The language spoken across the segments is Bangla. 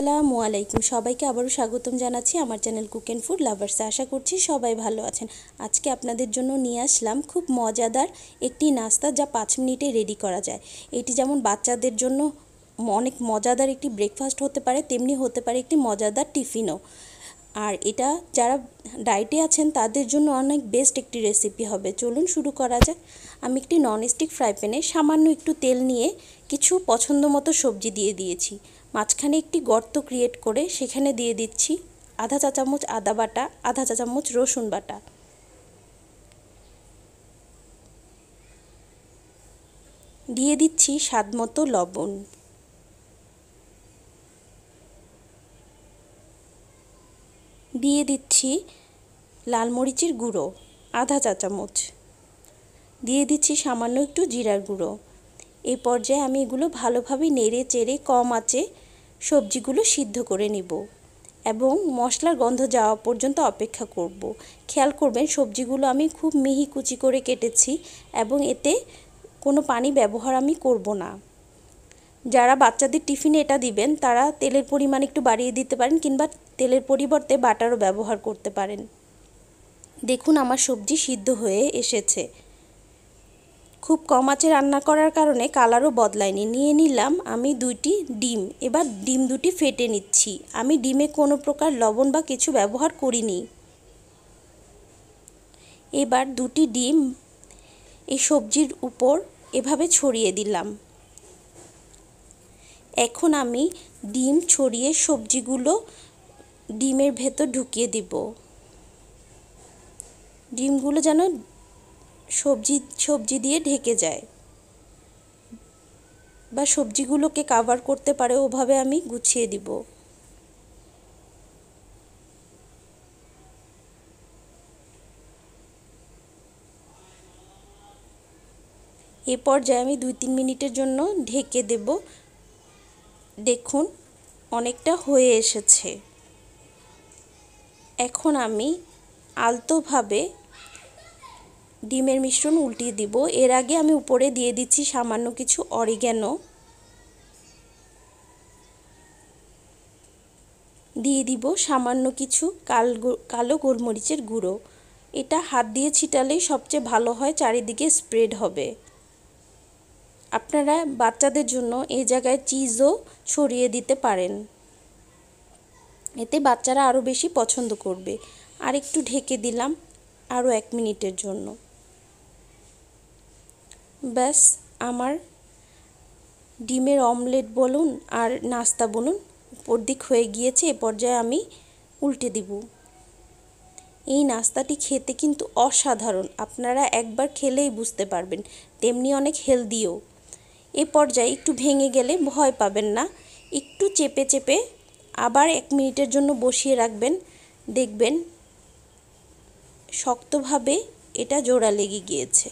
আসসালামু আলাইকুম সবাইকে আবারও স্বাগতম জানাচ্ছি আমার চ্যানেল কুক অ্যান্ড ফুড লাভার্সে আশা করছি সবাই ভালো আছেন আজকে আপনাদের জন্য নিয়ে আসলাম খুব মজাদার একটি নাস্তা যা পাঁচ মিনিটে রেডি করা যায় এটি যেমন বাচ্চাদের জন্য অনেক মজাদার একটি ব্রেকফাস্ট হতে পারে তেমনি হতে পারে একটি মজাদার টিফিনও আর এটা যারা ডায়েটে আছেন তাদের জন্য অনেক বেস্ট একটি রেসিপি হবে চলুন শুরু করা যাক আমি একটি ননস্টিক ফ্রাই প্যানে সামান্য একটু তেল নিয়ে কিছু পছন্দ মতো সবজি দিয়ে দিয়েছি মাঝখানে একটি গর্ত ক্রিয়েট করে সেখানে দিয়ে দিচ্ছি আধা চা চামচ আদা বাটা আধা চা চামচ রসুন বাটা দিয়ে দিচ্ছি স্বাদ মতো লবণ দিয়ে দিচ্ছি লাল মরিচের গুঁড়ো আধা চা চামচ দিয়ে দিচ্ছি সামান্য একটু জিরার গুঁড়ো এই পর্যায়ে আমি এগুলো ভালোভাবে নেড়ে চেড়ে কম আঁচে সবজিগুলো সিদ্ধ করে নেব এবং মশলার গন্ধ যাওয়া পর্যন্ত অপেক্ষা করব। খেয়াল করবেন সবজিগুলো আমি খুব মিহি কুচি করে কেটেছি এবং এতে কোনো পানি ব্যবহার আমি করব না যারা বাচ্চাদের টিফিনে এটা দিবেন তারা তেলের পরিমাণ একটু বাড়িয়ে দিতে পারেন কিংবা তেলের পরিবর্তে বাটারও ব্যবহার করতে পারেন দেখুন আমার সবজি সিদ্ধ হয়ে এসেছে খুব কম আঁচে রান্না করার কারণে কালারও বদলায়নি নিয়ে নিলাম আমি দুইটি ডিম এবার ডিম দুটি ফেটে নিচ্ছি আমি ডিমে কোনো প্রকার লবণ বা কিছু ব্যবহার করিনি এবার দুটি ডিম এই সবজির উপর এভাবে ছড়িয়ে দিলাম এখন আমি ডিম ছড়িয়ে সবজিগুলো ডিমের ভেতর ঢুকিয়ে দিব ডিমগুলো যেন সবজি সবজি দিয়ে ঢেকে যায় বা সবজিগুলোকে কাভার করতে পারে ওভাবে আমি গুছিয়ে দিব এ পর্যায়ে আমি দুই তিন মিনিটের জন্য ঢেকে দেব দেখুন অনেকটা হয়ে এসেছে এখন আমি আলতোভাবে ডিমের মিশ্রণ উল্টিয়ে দিব এর আগে আমি উপরে দিয়ে দিচ্ছি সামান্য কিছু অরিগ্যানো দিয়ে দিব সামান্য কিছু কাল কালো গোলমরিচের গুঁড়ো এটা হাত দিয়ে ছিটালেই সবচেয়ে ভালো হয় চারিদিকে স্প্রেড হবে আপনারা বাচ্চাদের জন্য এই জায়গায় চিজও ছড়িয়ে দিতে পারেন এতে বাচ্চারা আরও বেশি পছন্দ করবে আর একটু ঢেকে দিলাম আরও এক মিনিটের জন্য ব্যাস আমার ডিমের অমলেট বলুন আর নাস্তা বলুন উপর দিক হয়ে গিয়েছে এ পর্যায়ে আমি উল্টে দিব এই নাস্তাটি খেতে কিন্তু অসাধারণ আপনারা একবার খেলেই বুঝতে পারবেন তেমনি অনেক হেলদিও এ পর্যায়ে একটু ভেঙে গেলে ভয় পাবেন না একটু চেপে চেপে আবার এক মিনিটের জন্য বসিয়ে রাখবেন দেখবেন শক্তভাবে এটা জোড়া লেগে গিয়েছে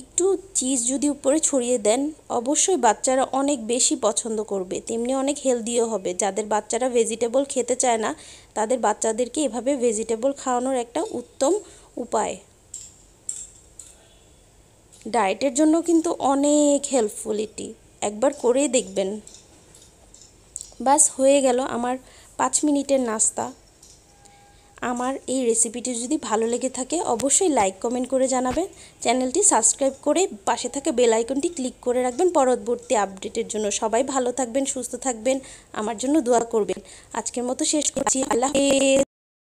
একটু চিজ যদি উপরে ছড়িয়ে দেন অবশ্যই বাচ্চারা অনেক বেশি পছন্দ করবে তেমনি অনেক হেলদিও হবে যাদের বাচ্চারা ভেজিটেবল খেতে চায় না তাদের বাচ্চাদেরকে এভাবে ভেজিটেবল খাওয়ানোর একটা উত্তম উপায় ডায়েটের জন্য কিন্তু অনেক হেল্পফুল এটি একবার করে দেখবেন ব্যাস হয়ে গেল আমার পাঁচ মিনিটের নাস্তা আমার এই রেসিপিটি যদি ভালো লেগে থাকে অবশ্যই লাইক কমেন্ট করে জানাবেন চ্যানেলটি সাবস্ক্রাইব করে পাশে থাকা বেল আইকনটি ক্লিক করে রাখবেন পরবর্তী আপডেটের জন্য সবাই ভালো থাকবেন সুস্থ থাকবেন আমার জন্য দোয়া করবেন আজকের মতো শেষ করছি আল্লাহ